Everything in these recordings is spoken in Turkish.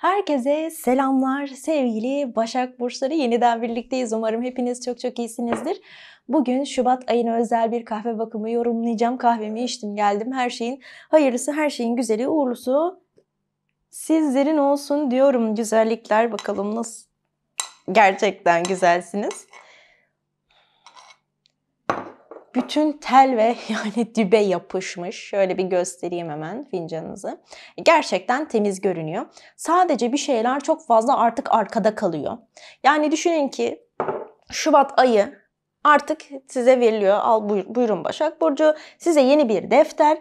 Herkese selamlar sevgili Başak Burçları. Yeniden birlikteyiz. Umarım hepiniz çok çok iyisinizdir. Bugün Şubat ayına özel bir kahve bakımı yorumlayacağım. Kahvemi içtim geldim. Her şeyin hayırlısı, her şeyin güzeli, uğurlusu sizlerin olsun diyorum. Güzellikler bakalım nasıl? Gerçekten güzelsiniz bütün tel ve yani dübe yapışmış. Şöyle bir göstereyim hemen fincanınızı. Gerçekten temiz görünüyor. Sadece bir şeyler çok fazla artık arkada kalıyor. Yani düşünün ki Şubat ayı artık size veriliyor. Al buyurun Başak Burcu. Size yeni bir defter.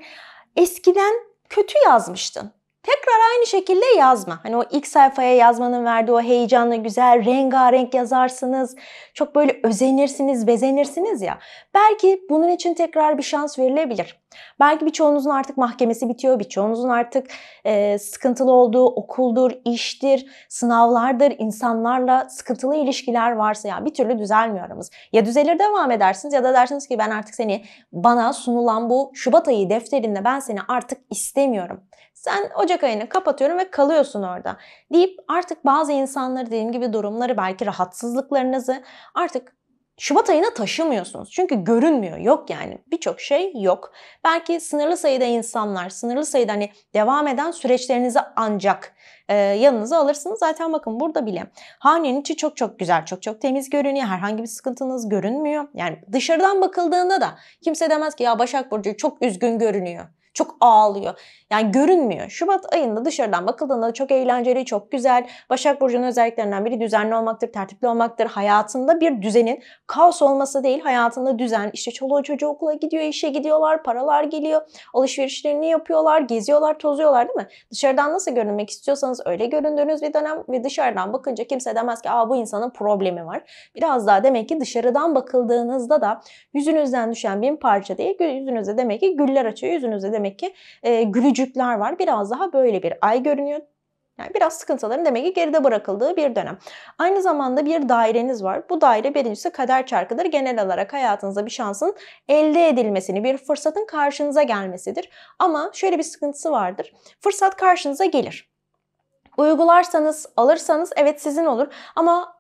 Eskiden kötü yazmıştın. Tekrar aynı şekilde yazma. Hani o ilk sayfaya yazmanın verdiği o heyecanla güzel, rengarenk yazarsınız. Çok böyle özenirsiniz, bezenirsiniz ya. Belki bunun için tekrar bir şans verilebilir. Belki birçoğunuzun artık mahkemesi bitiyor, birçoğunuzun artık e, sıkıntılı olduğu okuldur, iştir, sınavlardır, insanlarla sıkıntılı ilişkiler varsa ya bir türlü düzelmiyor aramız. Ya düzelir devam edersiniz ya da dersiniz ki ben artık seni bana sunulan bu Şubat ayı defterinde ben seni artık istemiyorum. Sen Ocak ayını kapatıyorum ve kalıyorsun orada deyip artık bazı insanları dediğim gibi durumları belki rahatsızlıklarınızı artık Şubat ayına taşımıyorsunuz. Çünkü görünmüyor. Yok yani. Birçok şey yok. Belki sınırlı sayıda insanlar, sınırlı sayıda hani devam eden süreçlerinizi ancak e, yanınıza alırsınız. Zaten bakın burada bile hanenin içi çok çok güzel, çok çok temiz görünüyor. Herhangi bir sıkıntınız görünmüyor. Yani dışarıdan bakıldığında da kimse demez ki ya Başak Burcu çok üzgün görünüyor. Çok ağlıyor. Yani görünmüyor. Şubat ayında dışarıdan bakıldığında çok eğlenceli, çok güzel. Başak Burcu'nun özelliklerinden biri düzenli olmaktır, tertipli olmaktır. Hayatında bir düzenin kaos olması değil, hayatında düzen. İşte çoluğu çocuğu okula gidiyor, işe gidiyorlar, paralar geliyor. Alışverişlerini yapıyorlar, geziyorlar, tozuyorlar değil mi? Dışarıdan nasıl görünmek istiyorsanız öyle göründüğünüz bir dönem ve dışarıdan bakınca kimse demez ki Aa, bu insanın problemi var. Biraz daha demek ki dışarıdan bakıldığınızda da yüzünüzden düşen bir parça değil, yüzünüzde demek ki güller açıyor, yüzünüzde de demek ki e, gülücükler var. Biraz daha böyle bir ay görünüyor. Yani biraz sıkıntıların demek ki geride bırakıldığı bir dönem. Aynı zamanda bir daireniz var. Bu daire birincisi kader çarkıdır. Genel olarak hayatınızda bir şansın elde edilmesini, bir fırsatın karşınıza gelmesidir. Ama şöyle bir sıkıntısı vardır. Fırsat karşınıza gelir. Uygularsanız, alırsanız evet sizin olur ama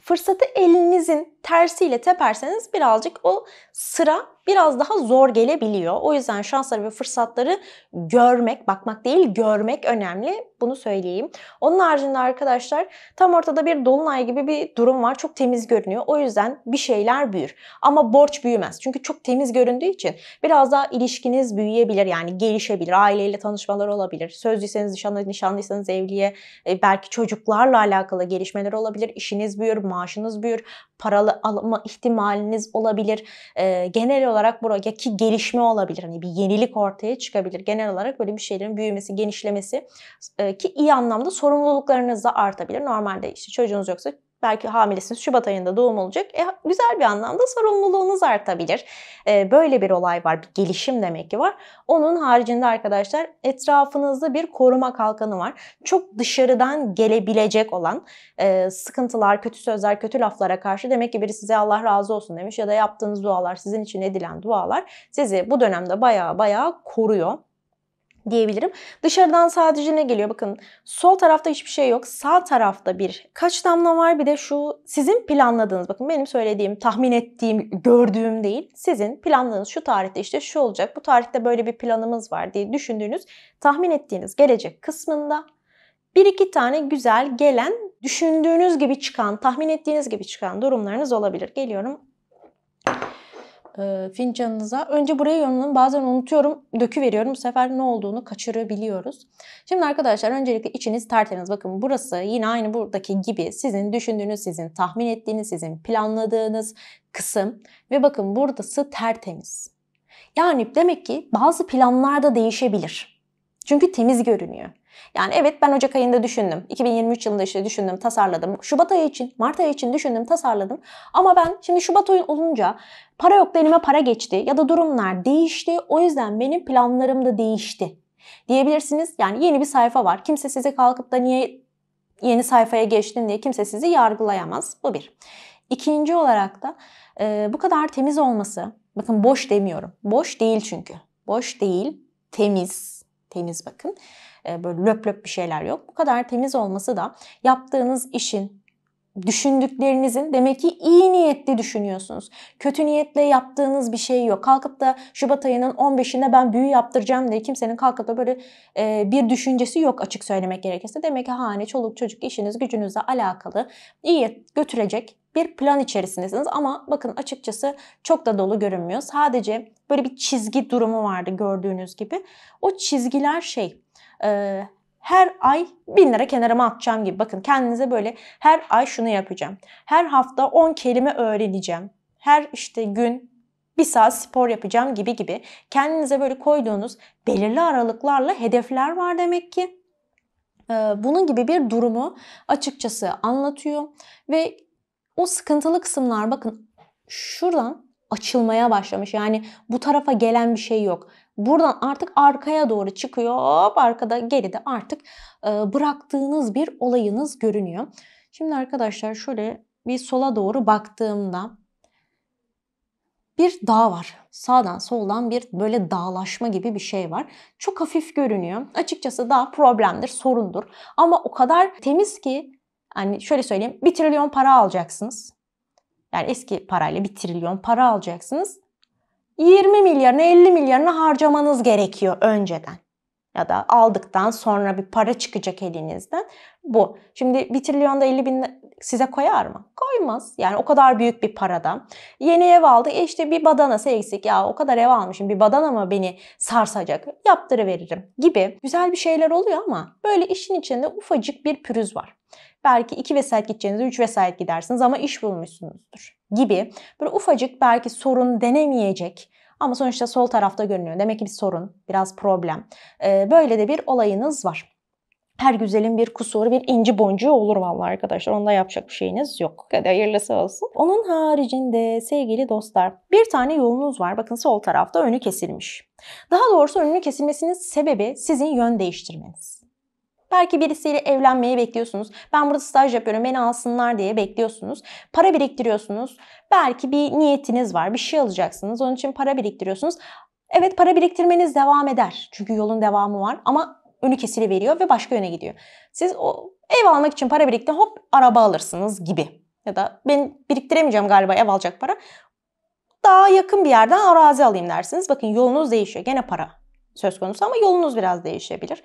fırsatı elinizin tersiyle teperseniz birazcık o sıra biraz daha zor gelebiliyor. O yüzden şansları ve fırsatları görmek, bakmak değil görmek önemli. Bunu söyleyeyim. Onun haricinde arkadaşlar tam ortada bir dolunay gibi bir durum var. Çok temiz görünüyor. O yüzden bir şeyler büyür. Ama borç büyümez. Çünkü çok temiz göründüğü için biraz daha ilişkiniz büyüyebilir. Yani gelişebilir. Aileyle tanışmalar olabilir. Sözlüyseniz nişanlı, nişanlıysanız evliye e, belki çocuklarla alakalı gelişmeler olabilir. İşiniz büyür, maaşınız büyür. Paralı alma ihtimaliniz olabilir. E, genel olarak olarak ki gelişme olabilir. Hani bir yenilik ortaya çıkabilir. Genel olarak böyle bir şeylerin büyümesi, genişlemesi e, ki iyi anlamda sorumluluklarınız da artabilir. Normalde işte çocuğunuz yoksa Belki hamilesiniz Şubat ayında doğum olacak. E, güzel bir anlamda sorumluluğunuz artabilir. E, böyle bir olay var. Bir gelişim demek ki var. Onun haricinde arkadaşlar etrafınızda bir koruma kalkanı var. Çok dışarıdan gelebilecek olan e, sıkıntılar, kötü sözler, kötü laflara karşı demek ki biri size Allah razı olsun demiş ya da yaptığınız dualar, sizin için edilen dualar sizi bu dönemde baya baya koruyor diyebilirim. Dışarıdan sadece ne geliyor? Bakın sol tarafta hiçbir şey yok. Sağ tarafta bir kaç damla var. Bir de şu sizin planladığınız bakın benim söylediğim, tahmin ettiğim, gördüğüm değil. Sizin planladığınız şu tarihte işte şu olacak. Bu tarihte böyle bir planımız var diye düşündüğünüz, tahmin ettiğiniz gelecek kısmında bir iki tane güzel gelen, düşündüğünüz gibi çıkan, tahmin ettiğiniz gibi çıkan durumlarınız olabilir. Geliyorum e, fincanınıza. Önce buraya yorumlanın. Bazen unutuyorum, dökü veriyorum. Bu sefer ne olduğunu kaçırabiliyoruz. Şimdi arkadaşlar öncelikle içiniz tertemiz. Bakın burası yine aynı buradaki gibi sizin düşündüğünüz, sizin tahmin ettiğiniz, sizin planladığınız kısım. Ve bakın burası tertemiz. Yani demek ki bazı planlarda değişebilir. Çünkü temiz görünüyor. Yani evet ben Ocak ayında düşündüm. 2023 yılında işte düşündüm, tasarladım. Şubat ayı için, Mart ayı için düşündüm, tasarladım. Ama ben şimdi Şubat ayı olunca para yoktu elime para geçti ya da durumlar değişti. O yüzden benim planlarım da değişti. Diyebilirsiniz yani yeni bir sayfa var. Kimse size kalkıp da niye yeni sayfaya geçtin diye kimse sizi yargılayamaz. Bu bir. İkinci olarak da e, bu kadar temiz olması, bakın boş demiyorum. Boş değil çünkü. Boş değil, temiz, temiz bakın. Ee, böyle löp löp bir şeyler yok. Bu kadar temiz olması da yaptığınız işin, düşündüklerinizin demek ki iyi niyetli düşünüyorsunuz. Kötü niyetle yaptığınız bir şey yok. Kalkıp da Şubat ayının 15'inde ben büyü yaptıracağım diye kimsenin kalkıp da böyle e, bir düşüncesi yok açık söylemek gerekirse. Demek ki hani çoluk, çocuk işiniz, gücünüzle alakalı iyi götürecek bir plan içerisindesiniz ama bakın açıkçası çok da dolu görünmüyor. Sadece böyle bir çizgi durumu vardı gördüğünüz gibi. O çizgiler şey e, her ay bin lira kenarıma atacağım gibi. Bakın kendinize böyle her ay şunu yapacağım. Her hafta 10 kelime öğreneceğim. Her işte gün bir saat spor yapacağım gibi gibi kendinize böyle koyduğunuz belirli aralıklarla hedefler var demek ki. E, bunun gibi bir durumu açıkçası anlatıyor ve o sıkıntılı kısımlar bakın şuradan açılmaya başlamış. Yani bu tarafa gelen bir şey yok. Buradan artık arkaya doğru çıkıyor. Hop arkada geride artık e, bıraktığınız bir olayınız görünüyor. Şimdi arkadaşlar şöyle bir sola doğru baktığımda bir dağ var. Sağdan soldan bir böyle dağlaşma gibi bir şey var. Çok hafif görünüyor. Açıkçası daha problemdir, sorundur. Ama o kadar temiz ki hani şöyle söyleyeyim 1 trilyon para alacaksınız. Yani eski parayla 1 trilyon para alacaksınız. 20 milyarını 50 milyarını harcamanız gerekiyor önceden ya da aldıktan sonra bir para çıkacak elinizden bu. Şimdi bir da 50 bin size koyar mı? Koymaz. Yani o kadar büyük bir parada. Yeni ev aldı. E işte bir badana eksik. Ya o kadar ev almışım. Bir badana mı beni sarsacak? Yaptırıveririm gibi. Güzel bir şeyler oluyor ama böyle işin içinde ufacık bir pürüz var. Belki iki vesayet gideceğinizde üç vesayet gidersiniz ama iş bulmuşsunuzdur gibi. Böyle ufacık belki sorun denemeyecek ama sonuçta sol tarafta görünüyor. Demek ki bir sorun, biraz problem. Ee, böyle de bir olayınız var. Her güzelin bir kusuru, bir inci boncuğu olur vallahi arkadaşlar. Onda yapacak bir şeyiniz yok. Hadi hayırlısı olsun. Onun haricinde sevgili dostlar bir tane yolunuz var. Bakın sol tarafta önü kesilmiş. Daha doğrusu önünün kesilmesinin sebebi sizin yön değiştirmeniz. Belki birisiyle evlenmeyi bekliyorsunuz. Ben burada staj yapıyorum beni alsınlar diye bekliyorsunuz. Para biriktiriyorsunuz. Belki bir niyetiniz var bir şey alacaksınız. Onun için para biriktiriyorsunuz. Evet para biriktirmeniz devam eder. Çünkü yolun devamı var ama önü kesili veriyor ve başka yöne gidiyor. Siz o ev almak için para birikti hop araba alırsınız gibi. Ya da ben biriktiremeyeceğim galiba ev alacak para. Daha yakın bir yerden arazi alayım dersiniz. Bakın yolunuz değişiyor. Gene para söz konusu ama yolunuz biraz değişebilir.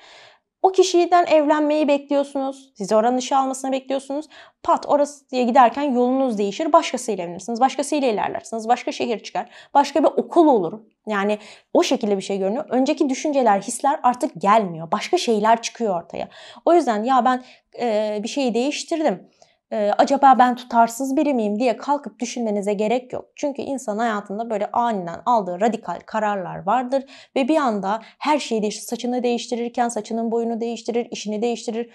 O kişiden evlenmeyi bekliyorsunuz. size oranın işe almasını bekliyorsunuz. Pat orası diye giderken yolunuz değişir. Başkasıyla evlenirsiniz. Başkasıyla ilerlersiniz. Başka şehir çıkar. Başka bir okul olur. Yani o şekilde bir şey görünüyor. Önceki düşünceler, hisler artık gelmiyor. Başka şeyler çıkıyor ortaya. O yüzden ya ben e, bir şeyi değiştirdim e, acaba ben tutarsız biri miyim diye kalkıp düşünmenize gerek yok. Çünkü insan hayatında böyle aniden aldığı radikal kararlar vardır ve bir anda her şeyi değiştirir. Saçını değiştirirken saçının boyunu değiştirir, işini değiştirir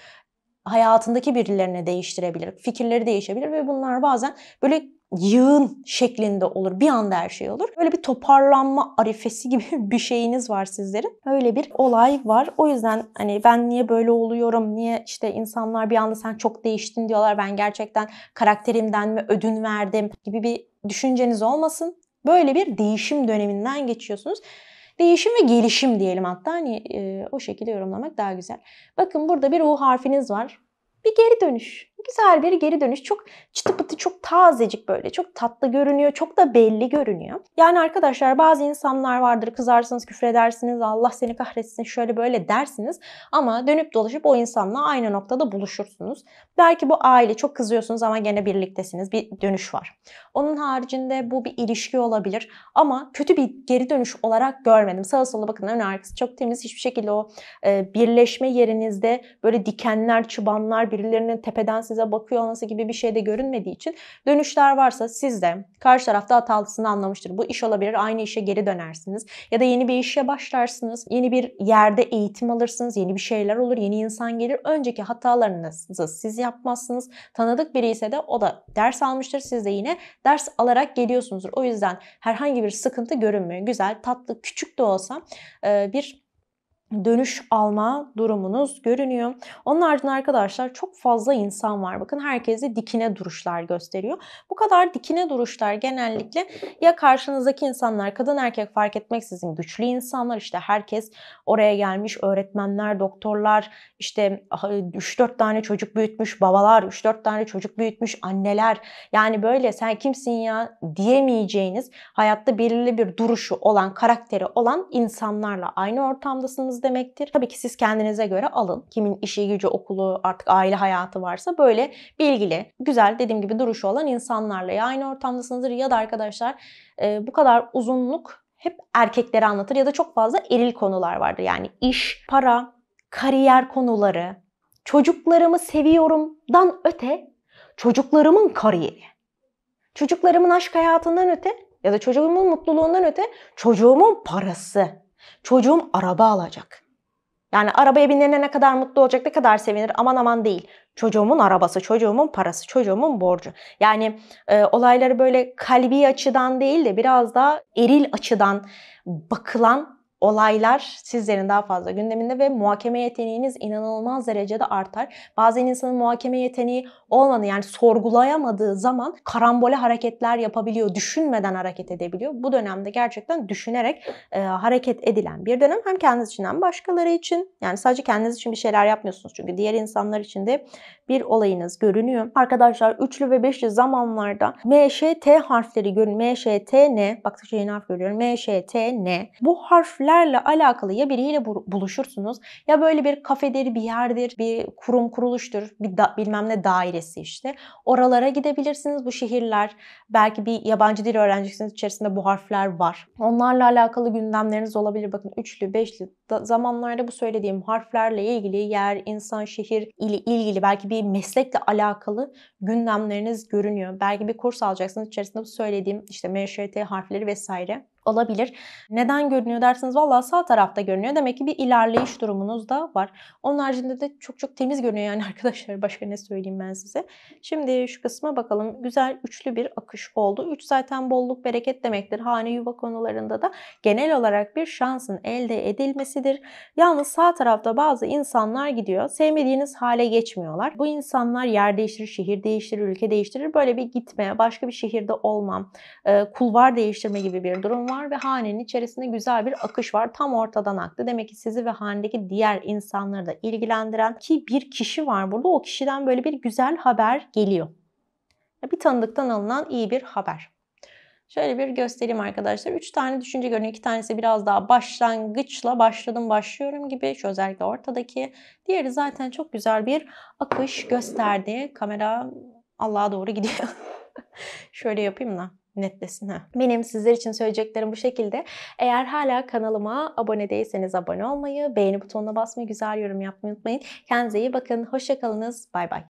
hayatındaki birilerini değiştirebilir, fikirleri değişebilir ve bunlar bazen böyle yığın şeklinde olur. Bir anda her şey olur. Böyle bir toparlanma arifesi gibi bir şeyiniz var sizlerin. Öyle bir olay var. O yüzden hani ben niye böyle oluyorum? Niye işte insanlar bir anda sen çok değiştin diyorlar. Ben gerçekten karakterimden mi ödün verdim gibi bir düşünceniz olmasın. Böyle bir değişim döneminden geçiyorsunuz. Değişim ve gelişim diyelim hatta hani e, o şekilde yorumlamak daha güzel. Bakın burada bir U harfiniz var. Bir geri dönüş. Güzel bir geri dönüş. Çok çıtı pıtı, çok tazecik böyle. Çok tatlı görünüyor. Çok da belli görünüyor. Yani arkadaşlar bazı insanlar vardır. Kızarsınız, küfredersiniz. Allah seni kahretsin şöyle böyle dersiniz. Ama dönüp dolaşıp o insanla aynı noktada buluşursunuz. Belki bu aile çok kızıyorsunuz ama gene birliktesiniz. Bir dönüş var. Onun haricinde bu bir ilişki olabilir. Ama kötü bir geri dönüş olarak görmedim. Sağa sola bakın ön arkası çok temiz. Hiçbir şekilde o e, birleşme yerinizde böyle dikenler, çıbanlar, birilerinin tepeden size bakıyor olması gibi bir şey de görünmediği için dönüşler varsa siz de karşı tarafta hatalısını anlamıştır. Bu iş olabilir. Aynı işe geri dönersiniz. Ya da yeni bir işe başlarsınız. Yeni bir yerde eğitim alırsınız. Yeni bir şeyler olur. Yeni insan gelir. Önceki hatalarınızı siz yapmazsınız. Tanıdık biri ise de o da ders almıştır. Siz de yine ders alarak geliyorsunuzdur. O yüzden herhangi bir sıkıntı görünmüyor. Güzel, tatlı, küçük de olsa bir dönüş alma durumunuz görünüyor. Onun ardından arkadaşlar çok fazla insan var. Bakın herkesi dikine duruşlar gösteriyor. Bu kadar dikine duruşlar genellikle ya karşınızdaki insanlar kadın erkek fark etmeksizin güçlü insanlar işte herkes oraya gelmiş öğretmenler, doktorlar, işte 3-4 ah, tane çocuk büyütmüş babalar, 3-4 tane çocuk büyütmüş anneler. Yani böyle sen kimsin ya diyemeyeceğiniz hayatta belirli bir duruşu olan, karakteri olan insanlarla aynı ortamdasınız aldınız demektir. Tabii ki siz kendinize göre alın. Kimin işi, gücü, okulu, artık aile hayatı varsa böyle bilgili, güzel dediğim gibi duruşu olan insanlarla ya aynı ortamdasınızdır ya da arkadaşlar e, bu kadar uzunluk hep erkekleri anlatır ya da çok fazla eril konular vardır. Yani iş, para, kariyer konuları, çocuklarımı seviyorumdan öte çocuklarımın kariyeri. Çocuklarımın aşk hayatından öte ya da çocuğumun mutluluğundan öte çocuğumun parası Çocuğum araba alacak. Yani arabaya binene ne kadar mutlu olacak, ne kadar sevinir aman aman değil. Çocuğumun arabası, çocuğumun parası, çocuğumun borcu. Yani e, olayları böyle kalbi açıdan değil de biraz daha eril açıdan bakılan olaylar sizlerin daha fazla gündeminde ve muhakeme yeteneğiniz inanılmaz derecede artar. Bazen insanın muhakeme yeteneği olmadığı yani sorgulayamadığı zaman karambole hareketler yapabiliyor. Düşünmeden hareket edebiliyor. Bu dönemde gerçekten düşünerek e, hareket edilen bir dönem hem kendiniz için hem başkaları için. Yani sadece kendiniz için bir şeyler yapmıyorsunuz. Çünkü diğer insanlar için de bir olayınız görünüyor. Arkadaşlar üçlü ve beşli zamanlarda MŞT harfleri görün. MŞT ne? Bak yeni harf görüyorum. MŞT ne? Bu harfler kültürlerle alakalı ya biriyle buluşursunuz ya böyle bir kafedir, bir yerdir, bir kurum kuruluştur, bir da, bilmem ne dairesi işte. Oralara gidebilirsiniz bu şehirler. Belki bir yabancı dil öğreneceksiniz içerisinde bu harfler var. Onlarla alakalı gündemleriniz olabilir. Bakın üçlü, beşli zamanlarda bu söylediğim harflerle ilgili yer, insan, şehir ile ilgili belki bir meslekle alakalı gündemleriniz görünüyor. Belki bir kurs alacaksınız içerisinde bu söylediğim işte MŞT harfleri vesaire olabilir. Neden görünüyor dersiniz? Valla sağ tarafta görünüyor. Demek ki bir ilerleyiş durumunuz da var. Onun haricinde de çok çok temiz görünüyor yani arkadaşlar. Başka ne söyleyeyim ben size. Şimdi şu kısma bakalım. Güzel üçlü bir akış oldu. Üç zaten bolluk bereket demektir. Hane yuva konularında da genel olarak bir şansın elde edilmesidir. Yalnız sağ tarafta bazı insanlar gidiyor. Sevmediğiniz hale geçmiyorlar. Bu insanlar yer değiştirir, şehir değiştirir, ülke değiştirir. Böyle bir gitme, başka bir şehirde olmam, e, kulvar değiştirme gibi bir durum var var ve hanenin içerisinde güzel bir akış var. Tam ortadan aktı. Demek ki sizi ve hanedeki diğer insanları da ilgilendiren ki bir kişi var burada. O kişiden böyle bir güzel haber geliyor. Bir tanıdıktan alınan iyi bir haber. Şöyle bir göstereyim arkadaşlar. Üç tane düşünce görünüyor. İki tanesi biraz daha başlangıçla başladım başlıyorum gibi. Şu özellikle ortadaki. Diğeri zaten çok güzel bir akış gösterdi. Kamera Allah'a doğru gidiyor. Şöyle yapayım da netlesin. Ha. Benim sizler için söyleyeceklerim bu şekilde. Eğer hala kanalıma abone değilseniz abone olmayı, beğeni butonuna basmayı, güzel yorum yapmayı unutmayın. Kendinize iyi bakın. Hoşçakalınız. Bay bay.